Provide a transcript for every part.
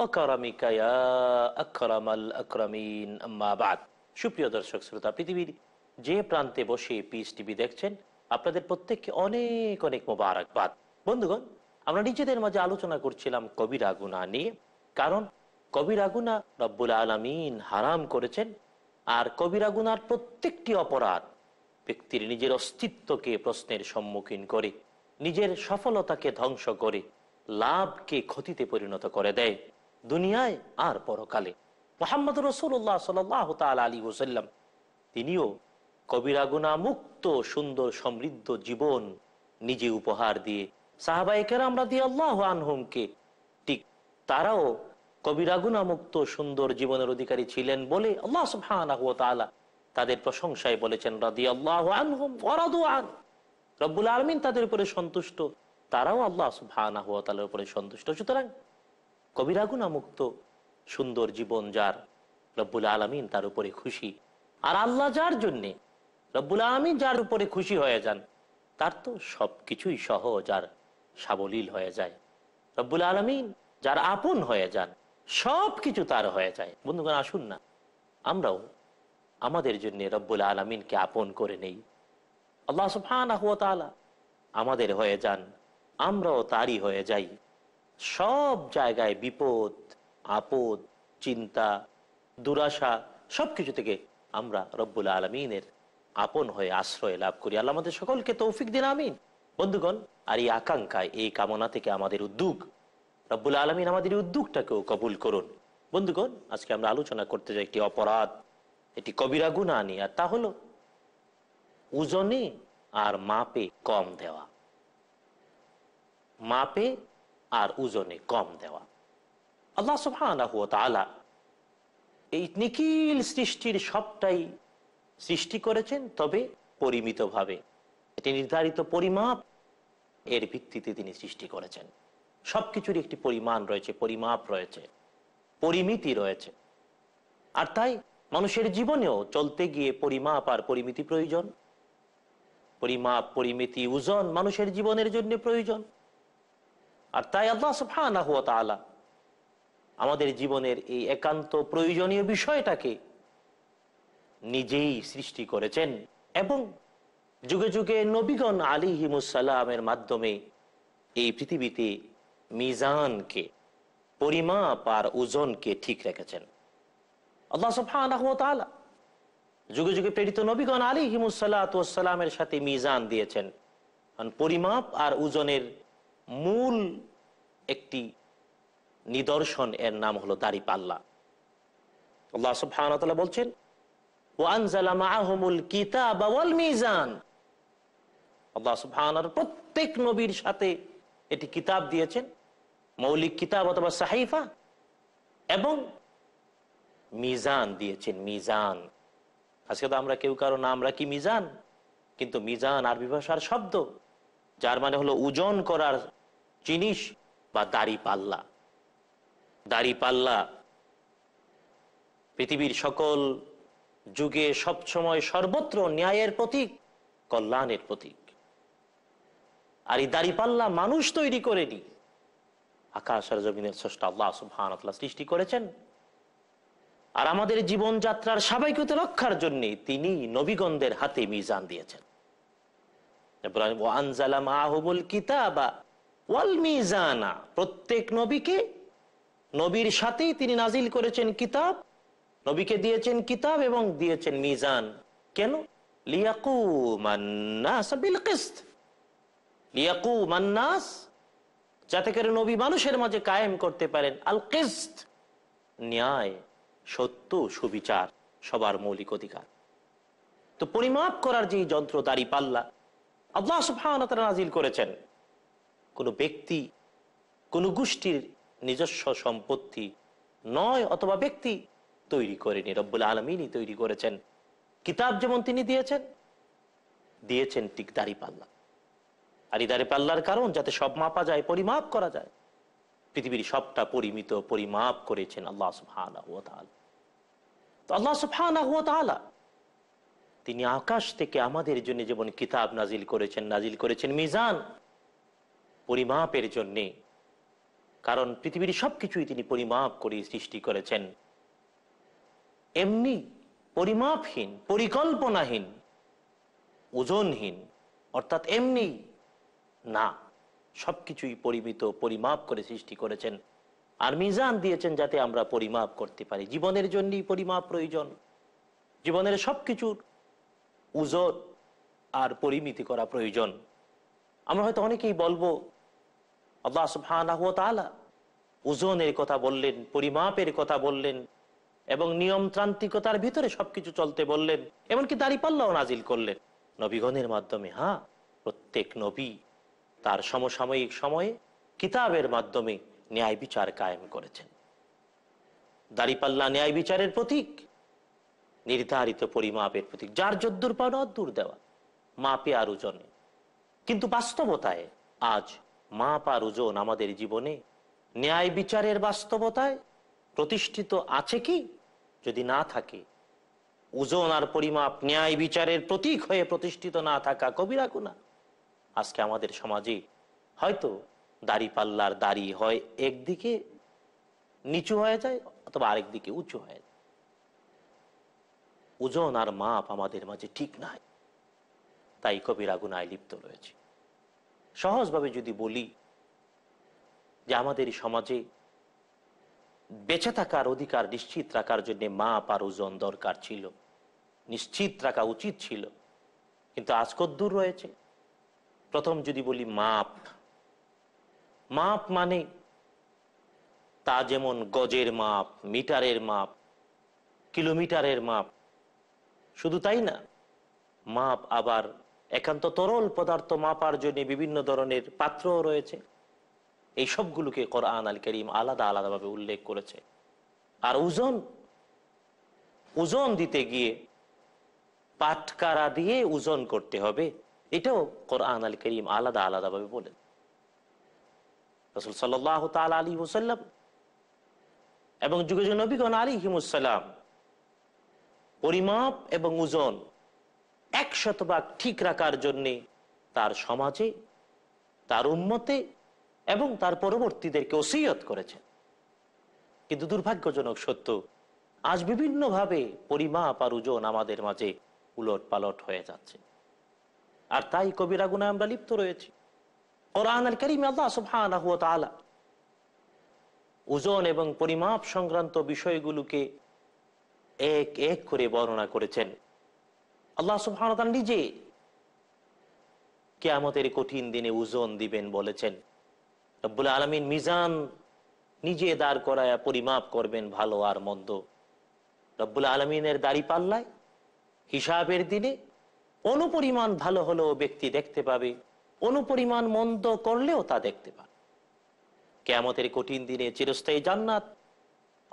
সুপ্রিয় দর্শক শ্রোতা পৃথিবীর যে প্রান্তে বসে পিস টিভি দেখছেন আপনাদের প্রত্যেককে অনেক অনেক মোবারকবাদ বন্ধুগণ আমরা নিজেদের মাঝে আলোচনা করছিলাম কবির আগুনা নিয়ে কারণ কবির আগুনা রব্বুল আলমিন হারাম করেছেন আর কবির আগুনার প্রত্যেকটি অপরাধ ব্যক্তির নিজের অস্তিত্বকে প্রশ্নের সম্মুখীন করে নিজের সফলতাকে ধ্বংস করে লাভকে ক্ষতিতে পরিণত করে দেয় দুনিয়ায় আর পরকালে মোহাম্মদ রসুল্লাহ সাল তাল আলী ওসাল্লাম তিনিও কবিরাগুনা মুক্ত সুন্দর সমৃদ্ধ জীবন নিজে উপহার দিয়ে সাহাবাইকার আমরা দিয়ে আল্লাহ আনহুমকে ঠিক তারাও কবিরাগুনা মুক্ত সুন্দর জীবনের অধিকারী ছিলেন বলে আল্লাহ সুবহানাহু তাদের প্রশংসায় বলেছেন রাদিয়াল্লাহু আনহুম ওয়া রব্বুল তাদের উপরে সন্তুষ্ট তারাও আল্লাহ সুবহানাহু উপরে সন্তুষ্ট সুতরাং কবিরাগুনামুক্ত সুন্দর জীবন যার রব্বুল আলমিন তার উপরে খুশি আর আল্লাহ যার জন্যে রব্বুল আলমিন যার উপরে খুশি হয়ে যান তার তো সব কিছুই সহজ আর সাবলীল হয়ে যায় রব্বুল আলমিন যার আপন হয়ে যান সব কিছু তার হয়ে যায় বন্ধুগণ আসুন না আমরাও আমাদের জন্য রব্বুল আলমিনকে আপন করে নেই আল্লাহ সুফান আমাদের হয়ে যান আমরাও তারই হয়ে যাই সব জায়গায় বিপদ আপদ চিন্তা দুরাশা সব কিছু থেকে আমরা রব্বুল আলমিনের আপন হয়ে আশ্রয় লাভ করি আল্লাহ আমাদের সকলকে তৌফিক দিন আমিন বন্ধুগণ আর এই আকাঙ্ক্ষা এই কামনা থেকে আমাদের উদ্যোগ রব্বুল আলমিন আমাদের উদ্যোগটাকেও কবুল করুন বন্ধুগণ আজকে আমরা আলোচনা করতে যাই একটি অপরাধ এটি কবিরা গুণা নিয়ে আর তা হলো ওজনে আর মাপে কম দেওয়া মাপে আর ওজনে কম দেওয়া আল্লাহ সুফানা এই নিখিল সৃষ্টির সবটাই সৃষ্টি করেছেন তবে পরিমিতভাবে এটি নির্ধারিত পরিমাপ এর ভিত্তিতে তিনি সৃষ্টি করেছেন সব কিছুর একটি পরিমাণ রয়েছে পরিমাপ রয়েছে পরিমিতি রয়েছে আর তাই মানুষের জীবনেও চলতে গিয়ে পরিমাপ আর পরিমিতি প্রয়োজন পরিমাপ পরিমিতি ওজন মানুষের জীবনের জন্য প্রয়োজন আর তাই আল্লাহ সুফানা হুয়া তালা আমাদের জীবনের এই একান্ত প্রয়োজনীয় বিষয়টাকে নিজেই সৃষ্টি করেছেন এবং যুগে যুগে নবীগণ আলী হিমুসাল্লামের মাধ্যমে এই পৃথিবীতে মিজানকে পরিমাপ আর ওজনকে ঠিক রেখেছেন আল্লাহ সুফানা যুগে যুগে প্রেরিত নবীগণ আলী সালামের সাথে মিজান দিয়েছেন পরিমাপ আর ওজনের মূল একটি নিদর্শন এর নাম হলো দাড়ি পাল্লা আল্লাহ সুবাহ বলছেন প্রত্যেক নবীর সাথে এটি কিতাব দিয়েছেন মৌলিক কিতাব অথবা সাহিফা এবং মিজান দিয়েছেন মিজান আজকে তো আমরা কেউ কারো নাম রাখি মিজান কিন্তু মিজান আরবি ভাষার শব্দ যার মানে হলো ওজন করার জিনিস বা দাড়ি পাল্লা দাড়ি পাল্লা পৃথিবীর সকল যুগে সবসময় সর্বত্র ন্যায়ের প্রতীক কল্যাণের প্রতীক আর এই দাড়ি পাল্লা মানুষ তৈরি করেনি আকাশ আর জমিনের স্রষ্টা আল্লাহ সুহান সৃষ্টি করেছেন আর আমাদের জীবনযাত্রার স্বাভাবিকতা রক্ষার জন্য তিনি নবীগণদের হাতে মিজান দিয়েছেন প্রত্যেক নবীকে নবীর সাথেই তিনি নাজিল করেছেন কিতাব নবীকে দিয়েছেন কিতাব এবং দিয়েছেন মিজান কেন যাতে করে নবী মানুষের মাঝে কায়েম করতে পারেন আল কিস্ত ন্যায় সত্য সুবিচার সবার মৌলিক অধিকার তো পরিমাপ করার যে যন্ত্র দাঁড়ি পাল্লা আল্লাহ তারা নাজিল করেছেন কোনো ব্যক্তি কোনো গোষ্ঠীর নিজস্ব সম্পত্তি নয় অথবা ব্যক্তি তৈরি করেনি রব্বুল আলমিনই তৈরি করেছেন কিতাব যেমন তিনি দিয়েছেন দিয়েছেন ঠিক দাড়ি পাল্লা আর এই দাড়ি পাল্লার কারণ যাতে সব মাপা যায় পরিমাপ করা যায় পৃথিবীর সবটা পরিমিত পরিমাপ করেছেন আল্লাহ সুফান তো আল্লাহ সুফান তিনি আকাশ থেকে আমাদের জন্য যেমন কিতাব নাজিল করেছেন নাজিল করেছেন মিজান পরিমাপের জন্যে কারণ পৃথিবীর সবকিছুই তিনি পরিমাপ করে সৃষ্টি করেছেন এমনি পরিমাপহীন পরিকল্পনাহীন ওজনহীন অর্থাৎ এমনি না সবকিছুই পরিমিত পরিমাপ করে সৃষ্টি করেছেন আর মিজান দিয়েছেন যাতে আমরা পরিমাপ করতে পারি জীবনের জন্যই পরিমাপ প্রয়োজন জীবনের সবকিছুর উজোর আর পরিমিতি করা প্রয়োজন আমরা হয়তো অনেকেই বলবো আল্লাহ সুবাহ ওজনের কথা বললেন পরিমাপের কথা বললেন এবং নিয়মতান্ত্রিকতার ভিতরে সবকিছু চলতে বললেন এমনকি দাঁড়িপাল্লাও নাজিল করলেন নবীগণের মাধ্যমে হ্যাঁ প্রত্যেক নবী তার সমসাময়িক সময়ে কিতাবের মাধ্যমে ন্যায় বিচার কায়েম করেছেন দাঁড়িপাল্লা ন্যায় বিচারের প্রতীক নির্ধারিত পরিমাপের প্রতীক যার যদ্দুর পাওয়া দূর দেওয়া মাপে আর ওজনে কিন্তু বাস্তবতায় আজ মা পা ওজন আমাদের জীবনে ন্যায় বিচারের বাস্তবতায় প্রতিষ্ঠিত আছে কি যদি না থাকে ওজন আর পরিমাপ ন্যায় বিচারের প্রতীক হয়ে প্রতিষ্ঠিত না থাকা কবিরা গুণা আজকে আমাদের সমাজে হয়তো দাড়ি পাল্লার দাড়ি হয় একদিকে নিচু হয়ে যায় অথবা আরেকদিকে উঁচু হয়ে যায় ওজন আর মাপ আমাদের মাঝে ঠিক নাই তাই কবিরা গুণায় লিপ্ত রয়েছে সহজভাবে যদি বলি যে আমাদের সমাজে বেঁচে থাকার অধিকার নিশ্চিত রাখার জন্য মা আর ওজন দরকার ছিল নিশ্চিত রাখা উচিত ছিল কিন্তু আজ কদ্দূর রয়েছে প্রথম যদি বলি মাপ মাপ মানে তা যেমন গজের মাপ মিটারের মাপ কিলোমিটারের মাপ শুধু তাই না মাপ আবার একান্ত তরল পদার্থ মাপার জন্য বিভিন্ন ধরনের পাত্র রয়েছে এই সবগুলোকে কোরআন আল করিম আলাদা আলাদাভাবে উল্লেখ করেছে আর ওজন ওজন দিতে গিয়ে পাটকারা দিয়ে ওজন করতে হবে এটাও কোরআন আল করিম আলাদা আলাদাভাবে বলেন রসুল আলী এবং যুগে যুগ নবীগণ আলী হিমুসাল্লাম পরিমাপ এবং ওজন এক শতভাগ ঠিক রাখার জন্যে তার সমাজে তার উন্মতে এবং তার পরবর্তীদেরকে ওসিয়ত করেছেন কিন্তু দুর্ভাগ্যজনক সত্য আজ বিভিন্নভাবে পরিমাপ আর ওজন আমাদের মাঝে উলট পালট হয়ে যাচ্ছে আর তাই কবির আগুনে আমরা লিপ্ত রয়েছি ওজন এবং পরিমাপ সংক্রান্ত বিষয়গুলোকে এক এক করে বর্ণনা করেছেন আল্লাহ সুফানতান নিজে কেয়ামতের কঠিন দিনে ওজন দিবেন বলেছেন রব্বুল আলমিন মিজান নিজে দাঁড় করায় পরিমাপ করবেন ভালো আর মন্দ রব্বুল আলমিনের দাড়ি পাল্লায় হিসাবের দিনে অনুপরিমাণ ভালো হলেও ব্যক্তি দেখতে পাবে অনুপরিমাণ মন্দ করলেও তা দেখতে পাবে কেয়ামতের কঠিন দিনে চিরস্থায়ী জান্নাত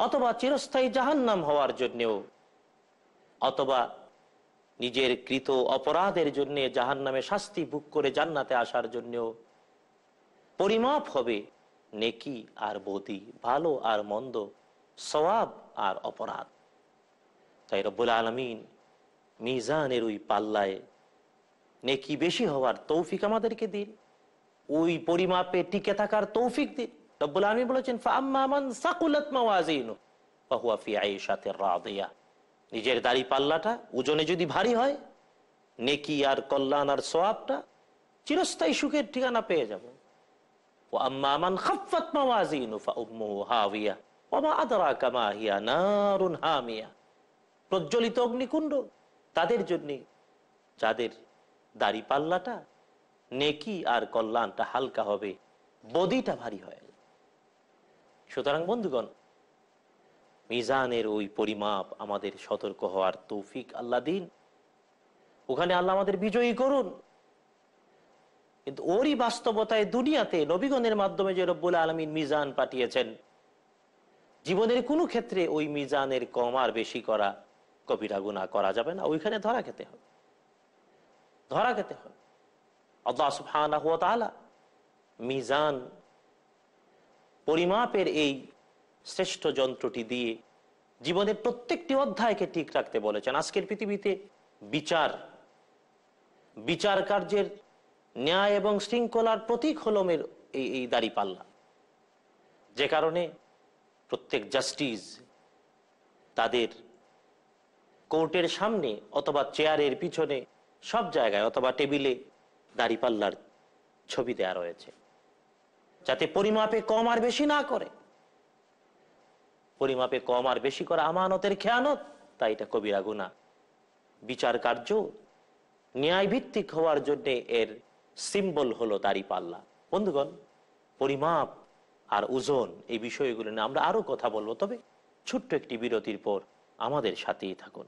অথবা চিরস্থায়ী জাহান্নাম হওয়ার জন্যেও অথবা নিজের কৃত অপরাধের জন্য জাহান নামে শাস্তি ভোগ করে জান্নাতে আসার জন্য পরিমাপ হবে নেকি আর বদি ভালো আর মন্দ সবাব আর অপরাধ তাই রব্বুল আলমিন মিজানের ওই পাল্লায় নেকি বেশি হওয়ার তৌফিক আমাদেরকে দিন ওই পরিমাপে টিকে থাকার তৌফিক দিন রব্বুল আলমিন বলেছেন ফাম্মান সাকুলত মাওয়াজিন ফি আয়েশাতে রাদিয়া নিজের দাড়ি পাল্লাটা ওজনে যদি ভারী হয় নেকি আর কল্যাণ আর সোয়াবটা চিরস্থায়ী সুখের ঠিকানা পেয়ে যাবে ও আম্মা মান খাফাত মাওয়াজিনু ফাউম্মু হাওয়িয়া ওমা আদরাকা মা হিয়া নারুন হামিয়া প্রজ্বলিত অগ্নিকুণ্ড তাদের জন্য যাদের দাড়ি পাল্লাটা নেকি আর কল্যাণটা হালকা হবে বদিটা ভারী হয় সুতরাং বন্ধুগণ মিজানের ওই পরিমাপ আমাদের সতর্ক হওয়ার তৌফিক আল্লাহ দিন ওখানে আল্লাহ আমাদের বিজয়ী করুন কিন্তু ওরই বাস্তবতায় দুনিয়াতে নবীগণের মাধ্যমে যে রব্বুল আলমিন মিজান পাঠিয়েছেন জীবনের কোনো ক্ষেত্রে ওই মিজানের কম আর বেশি করা কবিরা গুণা করা যাবে না ওইখানে ধরা খেতে হবে ধরা খেতে হবে আল্লাহ হুয়া তালা মিজান পরিমাপের এই শ্রেষ্ঠ যন্ত্রটি দিয়ে জীবনের প্রত্যেকটি অধ্যায়কে ঠিক রাখতে বলেছেন আজকের পৃথিবীতে বিচার বিচার কার্যের ন্যায় এবং শৃঙ্খলার প্রতীক হলমের এই এই দাঁড়িপাল্লা যে কারণে প্রত্যেক জাস্টিস তাদের কোর্টের সামনে অথবা চেয়ারের পিছনে সব জায়গায় অথবা টেবিলে দাঁড়িপাল্লার ছবি দেয়া রয়েছে যাতে পরিমাপে কম আর বেশি না করে পরিমাপে কম আর বেশি করা আমানতের খেয়ানত তাই এটা কবিরা গুণা বিচার কার্য ভিত্তিক হওয়ার জন্য এর সিম্বল হলো দাড়ি পাল্লা বন্ধুগণ পরিমাপ আর ওজন এই বিষয়গুলো নিয়ে আমরা আরো কথা বলবো তবে ছোট্ট একটি বিরতির পর আমাদের সাথেই থাকুন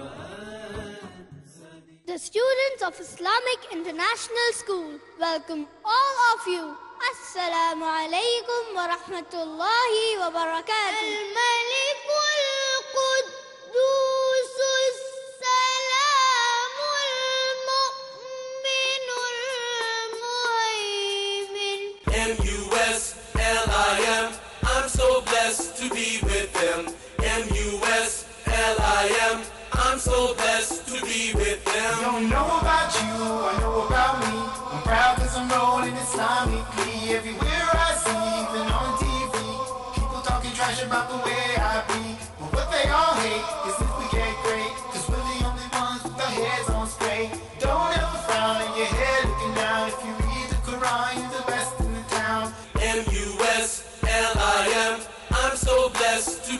students of Islamic International School welcome all of you. Assalamu alaikum wa rahmatullahi wa barakatuh.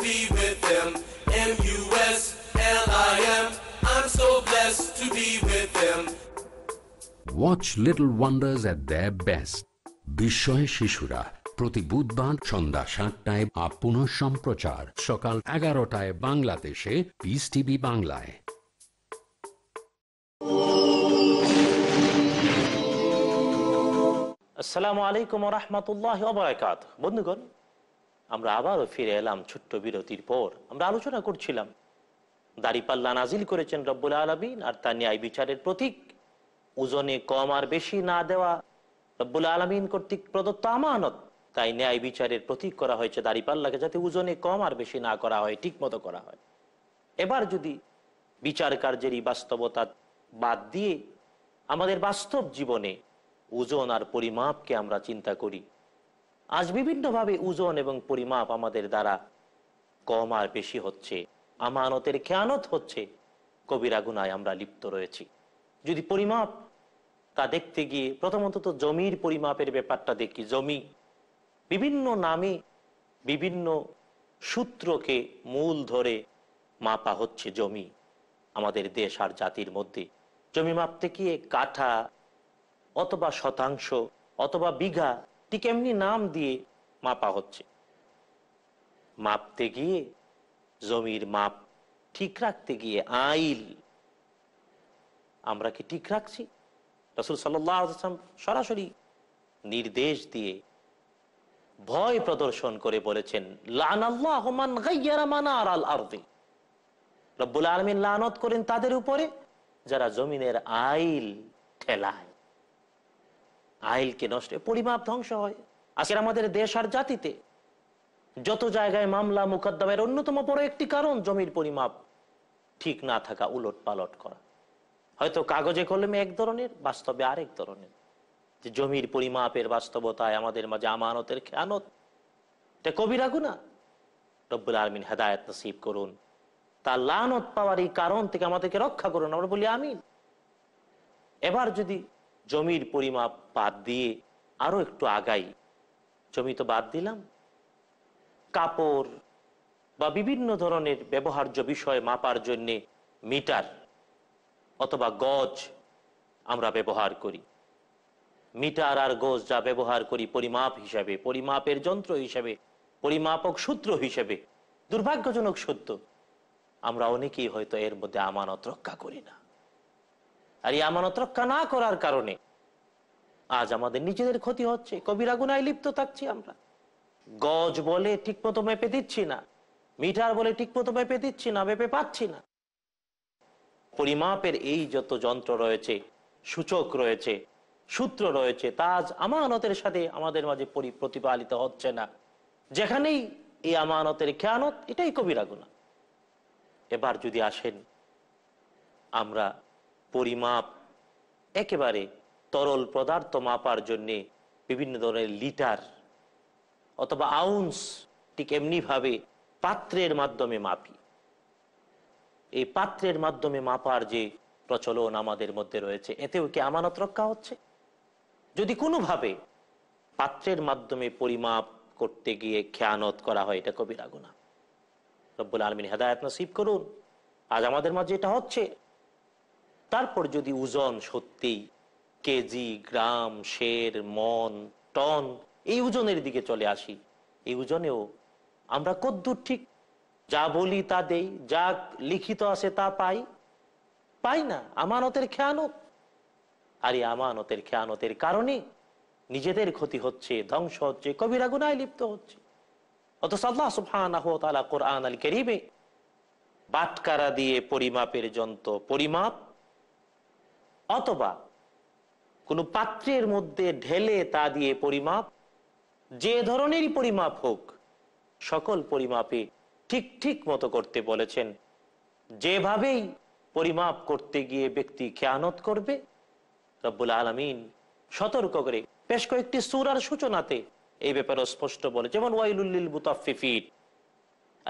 be with them. M U S L I M. I'm so blessed to be with them. Watch Little Wonders at their best. বিস্ময় শিশুরা প্রতি বুধবার সন্ধ্যা সাতটায় আপন সম্প্রচার সকাল এগারোটায় বাংলাদেশে পিস টিভি বাংলায় আসসালামু আলাইকুম রহমতুল্লাহ বন্ধুগণ আমরা আবারও ফিরে এলাম ছোট্ট বিরতির পর আমরা আলোচনা করছিলাম দাড়িপাল্লা নাজিল করেছেন রব্বুল আলমিন আর তার ন্যায় বিচারের প্রতীক ওজনে কম আর বেশি না দেওয়া রব্বুল আলমিন কর্তৃক প্রদত্ত আমানত তাই ন্যায় বিচারের প্রতীক করা হয়েছে দাড়িপাল্লাকে যাতে ওজনে কম আর বেশি না করা হয় ঠিক মতো করা হয় এবার যদি বিচার কার্যের এই বাস্তবতা বাদ দিয়ে আমাদের বাস্তব জীবনে ওজন আর পরিমাপকে আমরা চিন্তা করি আজ বিভিন্নভাবে ওজন এবং পরিমাপ আমাদের দ্বারা কম আর বেশি হচ্ছে আমানতের খেয়ানত হচ্ছে কবিরা গুনায় আমরা লিপ্ত রয়েছি যদি পরিমাপ তা দেখতে গিয়ে প্রথমত তো জমির পরিমাপের ব্যাপারটা দেখি জমি বিভিন্ন নামে বিভিন্ন সূত্রকে মূল ধরে মাপা হচ্ছে জমি আমাদের দেশ আর জাতির মধ্যে জমি মাপতে গিয়ে কাঠা অথবা শতাংশ অথবা বিঘা ঠিক এমনি নাম দিয়ে মাপা হচ্ছে মাপতে গিয়ে জমির মাপ ঠিক রাখতে গিয়ে আইল আমরা কি ঠিক রাখছি রসুল সাল্লাম সরাসরি নির্দেশ দিয়ে ভয় প্রদর্শন করে বলেছেন লানত করেন তাদের উপরে যারা জমিনের আইল ঠেলায় আইলকে নষ্ট পরিমাপ ধ্বংস হয় আজকের আমাদের দেশ আর জাতিতে যত জায়গায় মামলা মোকদ্দমের অন্যতম বড় একটি কারণ জমির পরিমাপ ঠিক না থাকা উলট পালট করা হয়তো কাগজে কলমে এক ধরনের বাস্তবে আরেক ধরনের যে জমির পরিমাপের বাস্তবতায় আমাদের মাঝে আমানতের খেয়ানত এটা রাখু না রব্বুল আলমিন হেদায়ত নসিব করুন তা লানত পাওয়ার এই কারণ থেকে আমাদেরকে রক্ষা করুন আমরা বলি আমিন এবার যদি জমির পরিমাপ বাদ দিয়ে আরও একটু আগাই জমি তো বাদ দিলাম কাপড় বা বিভিন্ন ধরনের ব্যবহার্য বিষয় মাপার জন্যে মিটার অথবা গজ আমরা ব্যবহার করি মিটার আর গজ যা ব্যবহার করি পরিমাপ হিসাবে পরিমাপের যন্ত্র হিসাবে পরিমাপক সূত্র হিসাবে দুর্ভাগ্যজনক সত্য আমরা অনেকেই হয়তো এর মধ্যে আমানত রক্ষা করি না আর এই আমানত রক্ষা না করার কারণে আজ আমাদের নিজেদের ক্ষতি হচ্ছে কবিরা গুনায় লিপ্ত থাকছি আমরা গজ বলে ঠিক মতো মেপে দিচ্ছি না মিটার বলে ঠিক মতো মেপে দিচ্ছি না মেপে পাচ্ছি না পরিমাপের এই যত যন্ত্র রয়েছে সূচক রয়েছে সূত্র রয়েছে তা আজ আমানতের সাথে আমাদের মাঝে প্রতিপালিত হচ্ছে না যেখানেই এই আমানতের খেয়ানত এটাই কবিরা গুনা এবার যদি আসেন আমরা পরিমাপ একেবারে তরল পদার্থ মাপার জন্যে বিভিন্ন ধরনের লিটার অথবা আউন্স ঠিক এমনিভাবে পাত্রের মাধ্যমে মাপি এই পাত্রের মাধ্যমে মাপার যে প্রচলন আমাদের মধ্যে রয়েছে এতেও কি আমানত রক্ষা হচ্ছে যদি কোনোভাবে পাত্রের মাধ্যমে পরিমাপ করতে গিয়ে খেয়ানত করা হয় এটা কবিরা গুণা রব্বুল আলমিন হেদায়ত নসিব করুন আজ আমাদের মাঝে এটা হচ্ছে তারপর যদি ওজন সত্যি কেজি গ্রাম শের মন টন এই ওজনের দিকে চলে আসি এই ওজনেও আমরা কদ্দূর ঠিক যা বলি তা দেই যা লিখিত আছে তা পাই পাই না আমানতের খেয়ানত আর এই আমানতের খেয়ানতের কারণে নিজেদের ক্ষতি হচ্ছে ধ্বংস হচ্ছে কবিরা গুনায় লিপ্ত হচ্ছে অথচ আল্লাহ তালা বাটকারা দিয়ে পরিমাপের যন্ত্র পরিমাপ অথবা কোনো পাত্রের মধ্যে ঢেলে তা দিয়ে পরিমাপ যে ধরনেরই পরিমাপ হোক সকল পরিমাপে ঠিক ঠিক মতো করতে বলেছেন যেভাবেই পরিমাপ করতে গিয়ে ব্যক্তি খেয়ানত করবে রব্বুল আলমিন সতর্ক করে বেশ কয়েকটি সুরার সূচনাতে এই ব্যাপারে স্পষ্ট বলে যেমন ওয়াইলুল্লিল মুতাফিফিন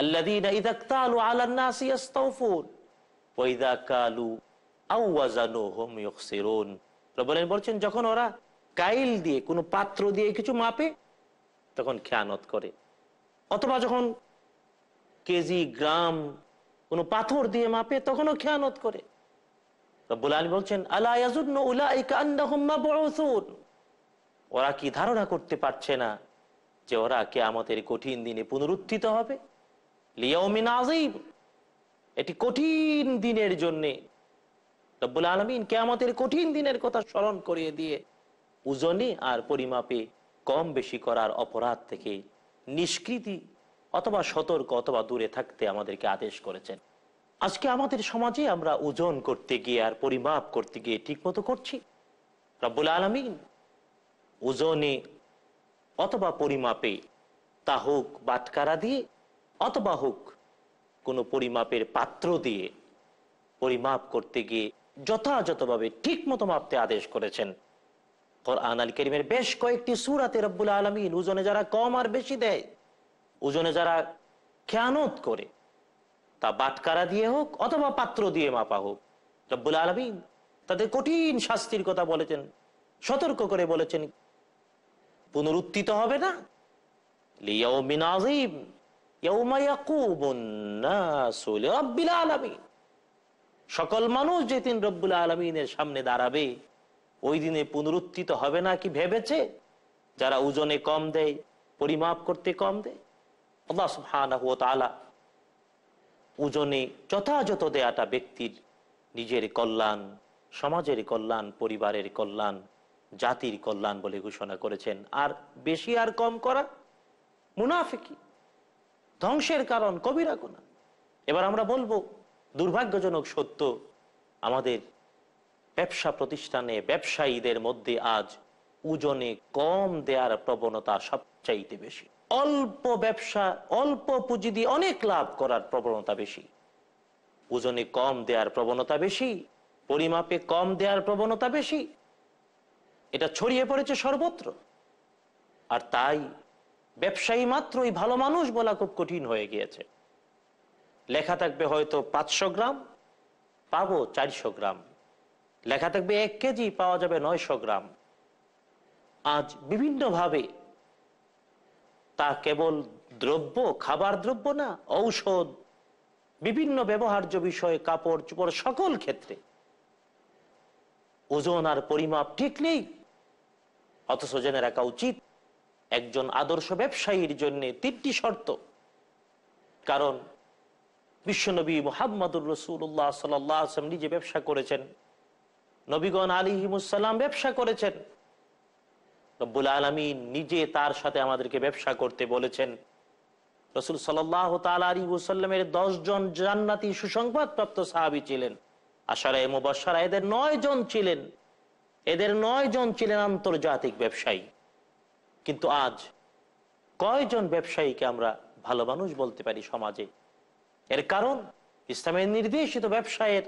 আল্লাদিন ইদাক্তালু আলান্নাসি ইস্তাউফুন ওয়াইদা কালু বলেন বলছেন যখন ওরা কাইল দিয়ে কোনো পাত্র দিয়ে কিছু মাপে তখন খেয়ানত করে অথবা যখন কেজি গ্রাম কোনো পাথর দিয়ে মাপে তখনও খেয়ানত করে রব্বুল আলী বলছেন আল্লাহ ওরা কি ধারণা করতে পারছে না যে ওরা কে আমাদের কঠিন দিনে পুনরুত্থিত হবে লিয়াউমিন আজিম এটি কঠিন দিনের জন্যে রব্বুল আলমিন কেয়ামতের কঠিন দিনের কথা স্মরণ করিয়ে দিয়ে উজনে আর পরিমাপে কম বেশি করার অপরাধ থেকে নিষ্কৃতি অথবা সতর্ক অথবা দূরে থাকতে আমাদেরকে আদেশ করেছেন আজকে আমাদের সমাজে আমরা ওজন করতে গিয়ে আর পরিমাপ করতে গিয়ে ঠিকমতো করছি রব্বুল আলমিন ওজনে অথবা পরিমাপে তা হোক বাটকারা দিয়ে অথবা হোক কোনো পরিমাপের পাত্র দিয়ে পরিমাপ করতে গিয়ে যথাযথভাবে ঠিক মতো মাপতে আদেশ করেছেন কোরআন আল করিমের বেশ কয়েকটি সুরাতে রব্বুল আলমিন উজনে যারা কম আর বেশি দেয় উজনে যারা খেয়ানত করে তা বাটকারা দিয়ে হোক অথবা পাত্র দিয়ে মাপা হোক রব্বুল আলমিন তাদের কঠিন শাস্তির কথা বলেছেন সতর্ক করে বলেছেন পুনরুত্থিত হবে না লিয়াউমিন আজিম ইয়াউমা ইয়াকুমুন নাসু লিরাব্বিল আলামিন সকল মানুষ যেদিন রব্বুল আলমিনের সামনে দাঁড়াবে ওই দিনে পুনরুত্থিত হবে না কি ভেবেছে যারা ওজনে কম দেয় পরিমাপ করতে কম দেয় আল্লাহ ওজনে যথাযথ দেয়াটা ব্যক্তির নিজের কল্যাণ সমাজের কল্যাণ পরিবারের কল্যাণ জাতির কল্যাণ বলে ঘোষণা করেছেন আর বেশি আর কম করা মুনাফিকি ধ্বংসের কারণ কবিরা গোনা এবার আমরা বলবো দুর্ভাগ্যজনক সত্য আমাদের ব্যবসা প্রতিষ্ঠানে ব্যবসায়ীদের মধ্যে আজ উজনে কম দেওয়ার প্রবণতা সবচাইতে বেশি অল্প ব্যবসা অল্প পুঁজি দিয়ে অনেক লাভ করার প্রবণতা বেশি উজনে কম দেওয়ার প্রবণতা বেশি পরিমাপে কম দেওয়ার প্রবণতা বেশি এটা ছড়িয়ে পড়েছে সর্বত্র আর তাই ব্যবসায়ী মাত্রই ভালো মানুষ বলা খুব কঠিন হয়ে গিয়েছে লেখা থাকবে হয়তো পাঁচশো গ্রাম পাবো চারশো গ্রাম লেখা থাকবে এক কেজি পাওয়া যাবে নয়শো গ্রাম আজ বিভিন্নভাবে তা কেবল দ্রব্য খাবার দ্রব্য না ঔষধ বিভিন্ন ব্যবহার্য বিষয়ে কাপড় চোপড় সকল ক্ষেত্রে ওজন আর পরিমাপ ঠিক নেই অথচ জেনে রাখা উচিত একজন আদর্শ ব্যবসায়ীর জন্য তিনটি শর্ত কারণ বিশ্বনবী মোহাম্মদুর রসুল্লাহ সাল্লাম নিজে ব্যবসা করেছেন নবীগণ আলী হিমুসাল্লাম ব্যবসা করেছেন রব্বুল আলমী নিজে তার সাথে আমাদেরকে ব্যবসা করতে বলেছেন রসুল সাল্লাহ তালী ওসাল্লামের জন জান্নাতি সুসংবাদপ্রাপ্ত সাহাবি ছিলেন আশারায় মুবাসারা এদের নয় জন ছিলেন এদের নয় জন ছিলেন আন্তর্জাতিক ব্যবসায়ী কিন্তু আজ কয়জন ব্যবসায়ীকে আমরা ভালো মানুষ বলতে পারি সমাজে এর কারণ ইসলামের নির্দেশিত ব্যবসায়ের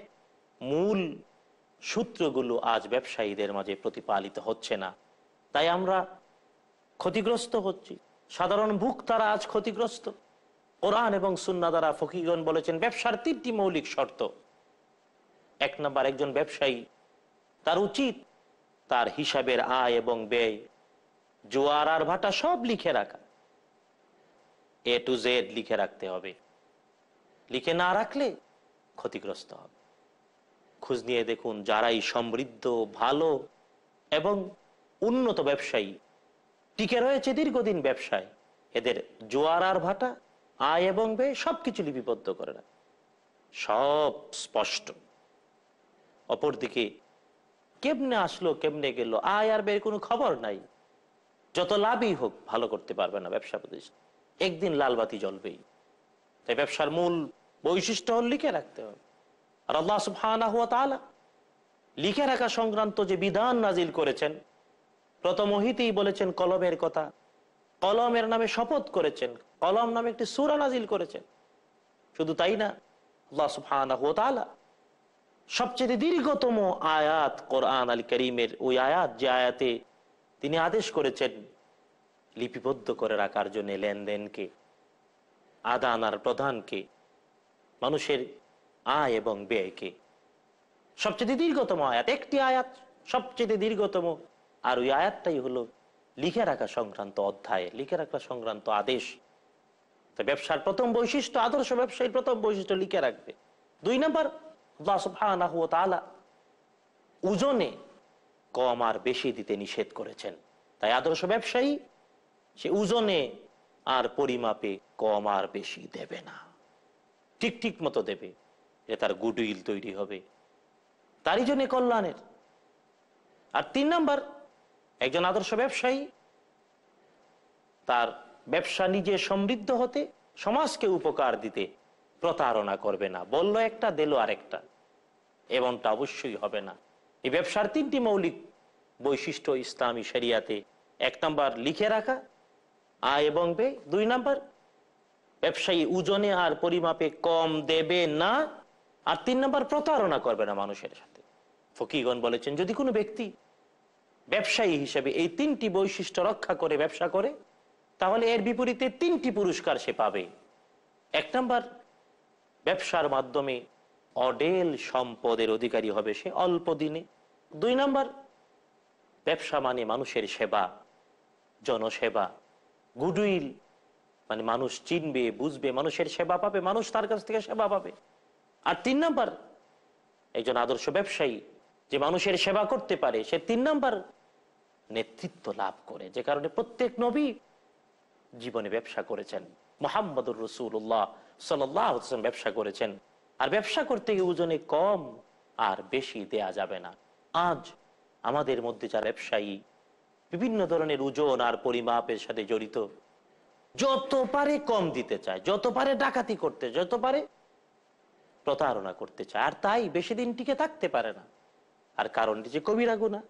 মূল সূত্রগুলো আজ ব্যবসায়ীদের মাঝে প্রতিপালিত হচ্ছে না তাই আমরা ক্ষতিগ্রস্ত হচ্ছি সাধারণ ভুক তারা আজ ক্ষতিগ্রস্ত কোরআন এবং সুন্না দ্বারা ফকিগণ বলেছেন ব্যবসার তিনটি মৌলিক শর্ত এক নম্বর একজন ব্যবসায়ী তার উচিত তার হিসাবের আয় এবং ব্যয় জোয়ার আর ভাটা সব লিখে রাখা এ টু জেড লিখে রাখতে হবে লিখে না রাখলে ক্ষতিগ্রস্ত হবে খোঁজ নিয়ে দেখুন যারাই সমৃদ্ধ ভালো এবং উন্নত ব্যবসায়ী টিকে রয়েছে দীর্ঘদিন ব্যবসায় এদের জোয়ার আর ভাটা আয় এবং ব্যয় সবকিছু লিপিবদ্ধ করে না সব স্পষ্ট অপরদিকে কেমনে আসলো কেমনে গেল আয় আর ব্যয়ের কোনো খবর নাই যত লাভই হোক ভালো করতে পারবে না ব্যবসা প্রতিষ্ঠান একদিন লালবাতি জ্বলবেই তাই ব্যবসার মূল বৈশিষ্ট্য হল লিখে রাখতে হবে আর আল্লাহ সুফানা হুয়া তালা লিখে রাখা সংক্রান্ত যে বিধান নাজিল করেছেন প্রথম ওহিতেই বলেছেন কলমের কথা কলমের নামে শপথ করেছেন কলম নামে একটি সুরা নাজিল করেছেন শুধু তাই না আল্লাহ সুফানা হুয়া তালা সবচেয়ে দীর্ঘতম আয়াত কোরআন আল করিমের ওই আয়াত যে আয়াতে তিনি আদেশ করেছেন লিপিবদ্ধ করে রাখার জন্য লেনদেনকে আদান আর প্রধানকে মানুষের আয় এবং ব্যয়কে সবচেয়ে দীর্ঘতম আয়াত একটি আয়াত সবচেয়ে দীর্ঘতম আর ওই আয়াতটাই হলো লিখে রাখা সংক্রান্ত অধ্যায় লিখে রাখা সংক্রান্ত আদেশ তো ব্যবসার প্রথম বৈশিষ্ট্য আদর্শ ব্যবসায়ীর প্রথম বৈশিষ্ট্য লিখে রাখবে দুই নম্বর উজনে কম আর বেশি দিতে নিষেধ করেছেন তাই আদর্শ ব্যবসায়ী সে উজনে আর পরিমাপে কম আর বেশি দেবে না ঠিক ঠিক মতো দেবে যে তার গুডউইল তৈরি হবে তারই জন্য কল্যাণের আর তিন নাম্বার একজন আদর্শ ব্যবসায়ী তার ব্যবসা নিজে সমৃদ্ধ হতে সমাজকে উপকার দিতে প্রতারণা করবে না বলল একটা দিল আরেকটা এমনটা অবশ্যই হবে না এই ব্যবসার তিনটি মৌলিক বৈশিষ্ট্য ইসলামী সেরিয়াতে এক নম্বর লিখে রাখা আয় এবং ব্যয় দুই নাম্বার ব্যবসায়ী উজনে আর পরিমাপে কম দেবে না আর তিন নাম্বার প্রতারণা করবে না মানুষের সাথে ফকিগণ বলেছেন যদি কোনো ব্যক্তি ব্যবসায়ী হিসেবে এই তিনটি বৈশিষ্ট্য রক্ষা করে ব্যবসা করে তাহলে এর বিপরীতে তিনটি পুরস্কার সে পাবে এক নাম্বার ব্যবসার মাধ্যমে অডেল সম্পদের অধিকারী হবে সে অল্প দিনে দুই নাম্বার ব্যবসা মানে মানুষের সেবা জনসেবা গুডউইল মানে মানুষ চিনবে বুঝবে মানুষের সেবা পাবে মানুষ তার কাছ থেকে সেবা পাবে আর তিন নাম্বার একজন আদর্শ ব্যবসায়ী যে মানুষের সেবা করতে পারে সে তিন নাম্বার নেতৃত্ব লাভ করে যে কারণে প্রত্যেক নবী জীবনে ব্যবসা করেছেন মোহাম্মদুর রসুল্লাহ হোসেন ব্যবসা করেছেন আর ব্যবসা করতে গিয়ে ওজনে কম আর বেশি দেয়া যাবে না আজ আমাদের মধ্যে যারা ব্যবসায়ী বিভিন্ন ধরনের ওজন আর পরিমাপের সাথে জড়িত যত পারে কম দিতে চায় যত পারে ডাকাতি করতে যত পারে প্রতারণা করতে চায় আর তাই বেশি দিন টিকে থাকতে পারে না আর কারণটি যে কবিরা গুণা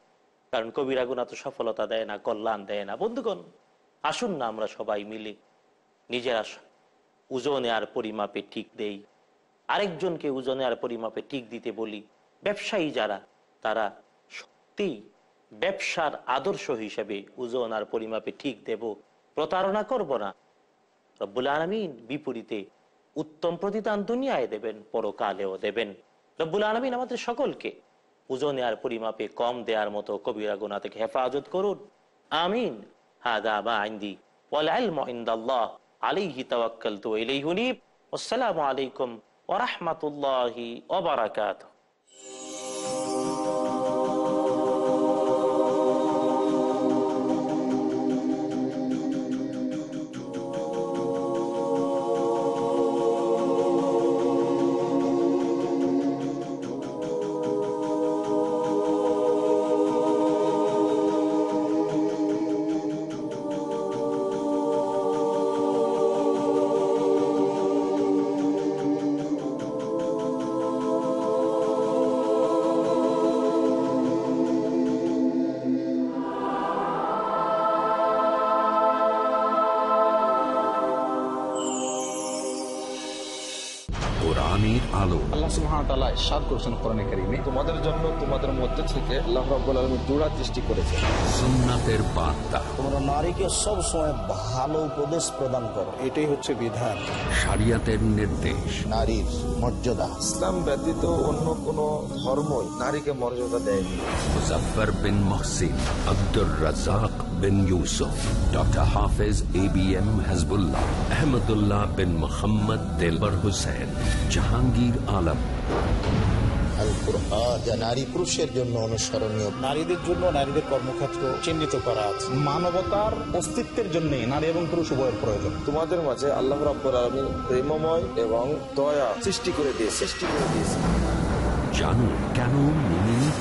কারণ কবিরা গুণা তো সফলতা দেয় না কল্যাণ দেয় না বন্ধুগণ আসুন না আমরা সবাই মিলে নিজেরা ওজনে আর পরিমাপে ঠিক দেই আরেকজনকে ওজনে আর পরিমাপে ঠিক দিতে বলি ব্যবসায়ী যারা তারা সত্যিই ব্যবসার আদর্শ হিসেবে ওজন আর পরিমাপে ঠিক দেব প্রতারণা করব না রব্বুল আলমিন বিপরীতে উত্তম প্রতিদান দুনিয়ায় দেবেন পরকালেও দেবেন রব্বুল আলমিন আমাদের সকলকে ওজনে আর পরিমাপে কম দেওয়ার মতো কবিরা গোনা থেকে হেফাজত করুন আমিন হাদা বা আইন্দি ওয়ালাল্লাহ আলিহি তাওয়াক্কাল আসসালামু আলাইকুম ওরহমতুল্লাহি ওবরাকাতু আলো আল্লাহ সুহামতাল্লাহ ইসাদ করছেন কোরআনে কারিমে তোমাদের জন্য তোমাদের মধ্যে থেকে করেছে বার্তা তোমরা নারীকে ভালো উপদেশ প্রদান করো এটাই হচ্ছে নির্দেশ নারীর মর্যাদা ইসলাম ব্যতীত অন্য ধর্মই নারীকে মর্যাদা বিন Razzak bin Yusuf, Dr. Hafiz ABM Hezbollah, Ahmadullah bin Muhammad Dilbar Hussain, Jahangir Alam. নারী পুরুষের জন্য নারীদের জন্য নারীদের কর্মক্ষেত্র চিহ্নিত করা মানবতার অস্তিত্বের নারী এবং পুরুষ প্রয়োজন তোমাদের মাঝে এবং দয়া জানুন কেন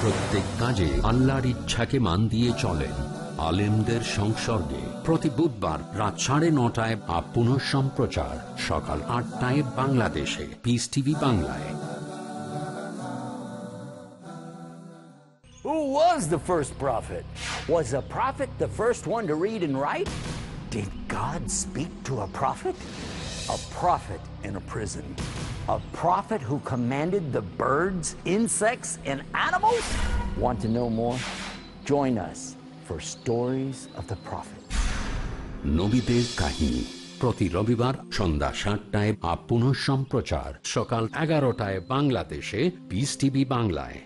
প্রত্যেক কাজে আল্লাহর ইচ্ছাকে মান দিয়ে চলেন আলেমদের সংসর্গে প্রতি বুধবার রাত সাড়ে নটায় বা পুনঃ সম্প্রচার সকাল আটটায় বাংলাদেশে পিস টিভি বাংলায় Who was the first prophet? Was a prophet the first one to read and write? Did God speak to a prophet? A prophet in a prison. A prophet who commanded the birds, insects, and animals? Want to know more? Join us for stories of the prophet নবীদের কাহিনী প্রতি রবিবার সন্ধ্যা সাতটায় up সম্প্রচার সকাল এগারোটায় বাংলাদেশে peace TV বাংলায়